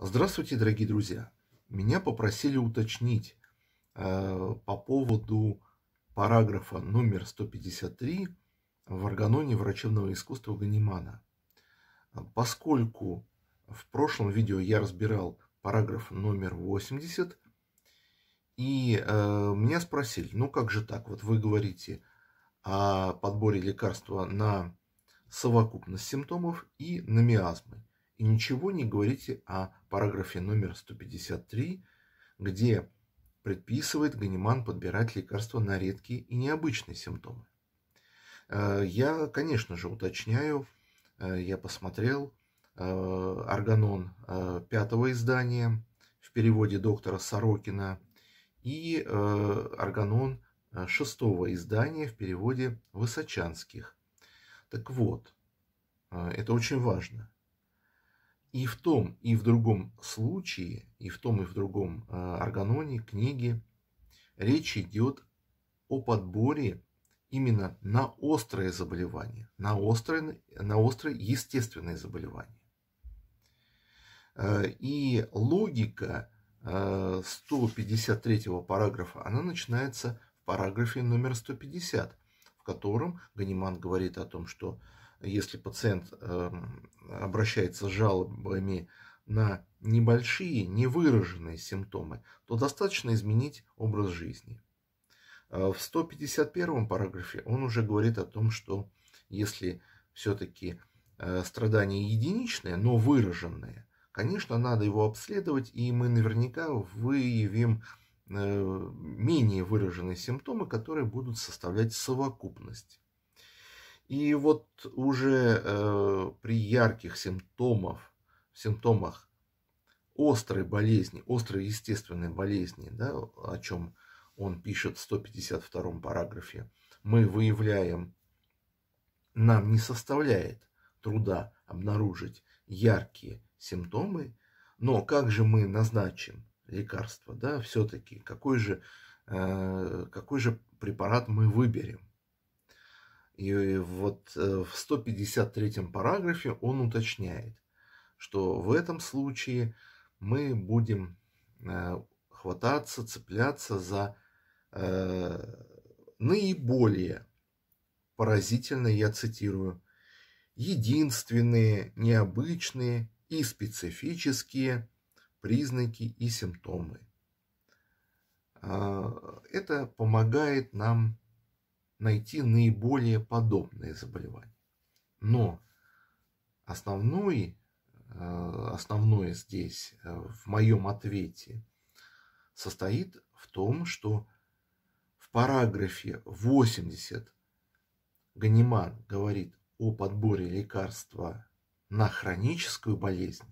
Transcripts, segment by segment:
Здравствуйте, дорогие друзья! Меня попросили уточнить э, по поводу параграфа номер 153 в органоне врачебного искусства Ганимана. Поскольку в прошлом видео я разбирал параграф номер 80, и э, меня спросили, ну как же так, вот вы говорите о подборе лекарства на совокупность симптомов и на миазмы – и ничего не говорите о параграфе номер 153, где предписывает Ганиман подбирать лекарства на редкие и необычные симптомы. Э, я, конечно же, уточняю, э, я посмотрел э, органон пятого издания в переводе доктора Сорокина и органон шестого издания в переводе Высочанских. Так вот, это очень важно. И в том, и в другом случае, и в том, и в другом э, органоне, книге, речь идет о подборе именно на острое заболевание, на острое, на острое естественное заболевание. Э, и логика 153 э, параграфа, она начинается в параграфе номер 150, в котором Ганиман говорит о том, что если пациент эм, обращается с жалобами на небольшие, невыраженные симптомы, то достаточно изменить образ жизни. А в 151 параграфе он уже говорит о том, что если все-таки э, страдание единичное, но выраженное, конечно, надо его обследовать, и мы наверняка выявим э, менее выраженные симптомы, которые будут составлять совокупность и вот уже э, при ярких симптомах, симптомах острой болезни, острой естественной болезни, да, о чем он пишет в 152 параграфе, мы выявляем, нам не составляет труда обнаружить яркие симптомы, но как же мы назначим лекарство, да, все-таки, какой же, э, какой же препарат мы выберем? И вот э, в 153 параграфе он уточняет, что в этом случае мы будем э, хвататься, цепляться за э, наиболее поразительные, я цитирую, единственные, необычные и специфические признаки и симптомы. А, это помогает нам найти наиболее подобные заболевания. Но основной, э, основное здесь э, в моем ответе состоит в том, что в параграфе 80 Ганиман говорит о подборе лекарства на хроническую болезнь,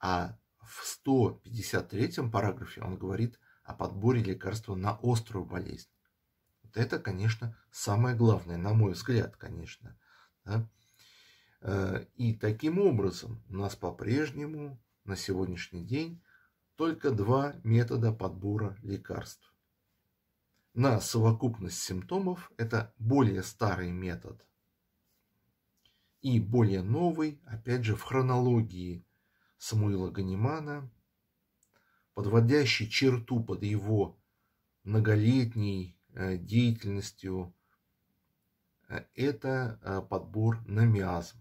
а в 153 параграфе он говорит о подборе лекарства на острую болезнь это, конечно, самое главное, на мой взгляд, конечно. Да? Э, и таким образом у нас по-прежнему на сегодняшний день только два метода подбора лекарств. На совокупность симптомов это более старый метод и более новый, опять же, в хронологии Самуила Ганимана, подводящий черту под его многолетний Э, деятельностью, э, это э, подбор на миазм.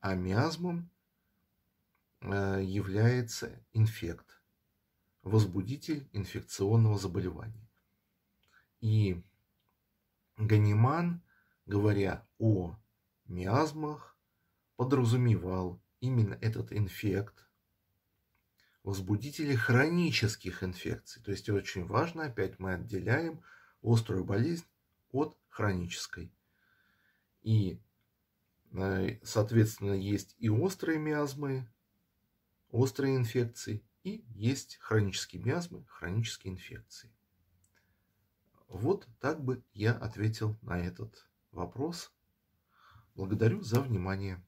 А миазмом является инфект, возбудитель инфекционного заболевания. И Ганиман, говоря о миазмах, подразумевал именно этот инфект, возбудители хронических инфекций. То есть очень важно, опять мы отделяем – острую болезнь от хронической. И, э, соответственно, есть и острые миазмы, острые инфекции, и есть хронические миазмы, хронические инфекции. Вот так бы я ответил на этот вопрос. Благодарю за внимание.